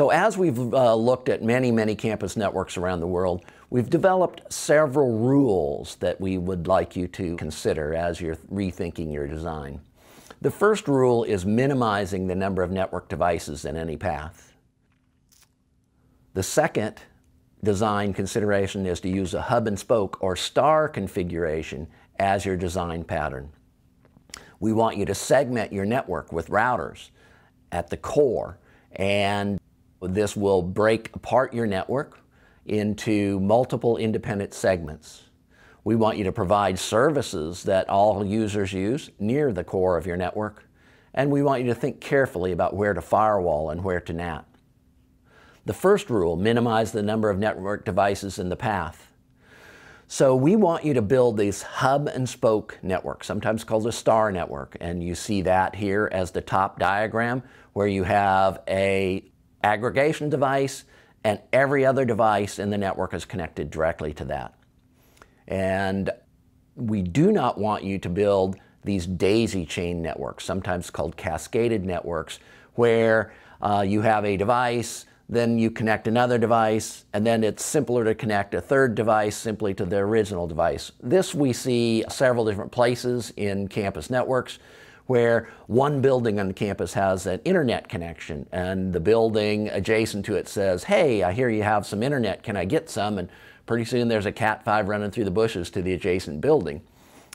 So, as we've uh, looked at many, many campus networks around the world, we've developed several rules that we would like you to consider as you're rethinking your design. The first rule is minimizing the number of network devices in any path. The second design consideration is to use a hub and spoke or star configuration as your design pattern. We want you to segment your network with routers at the core and this will break apart your network into multiple independent segments. We want you to provide services that all users use near the core of your network, and we want you to think carefully about where to firewall and where to NAT. The first rule, minimize the number of network devices in the path. So we want you to build these hub and spoke networks, sometimes called a star network, and you see that here as the top diagram where you have a aggregation device, and every other device in the network is connected directly to that. And we do not want you to build these daisy chain networks, sometimes called cascaded networks, where uh, you have a device, then you connect another device, and then it's simpler to connect a third device simply to the original device. This we see several different places in campus networks where one building on the campus has an internet connection and the building adjacent to it says, hey, I hear you have some internet, can I get some? And pretty soon there's a Cat 5 running through the bushes to the adjacent building.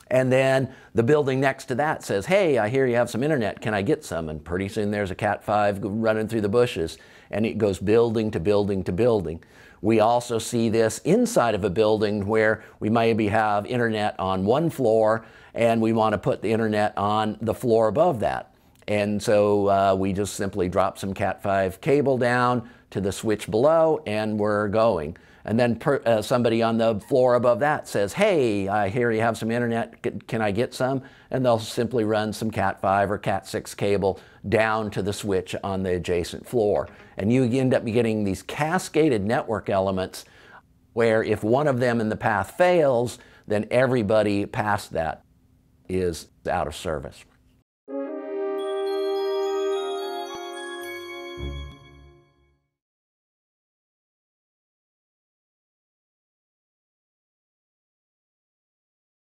And then the building next to that says, Hey, I hear you have some internet. Can I get some? And pretty soon there's a Cat 5 running through the bushes. And it goes building to building to building. We also see this inside of a building where we maybe have internet on one floor and we want to put the internet on the floor above that. And so uh, we just simply drop some Cat 5 cable down to the switch below and we're going. And then per, uh, somebody on the floor above that says, hey, I hear you have some internet. Can, can I get some? And they'll simply run some Cat5 or Cat6 cable down to the switch on the adjacent floor. And you end up getting these cascaded network elements where if one of them in the path fails, then everybody past that is out of service.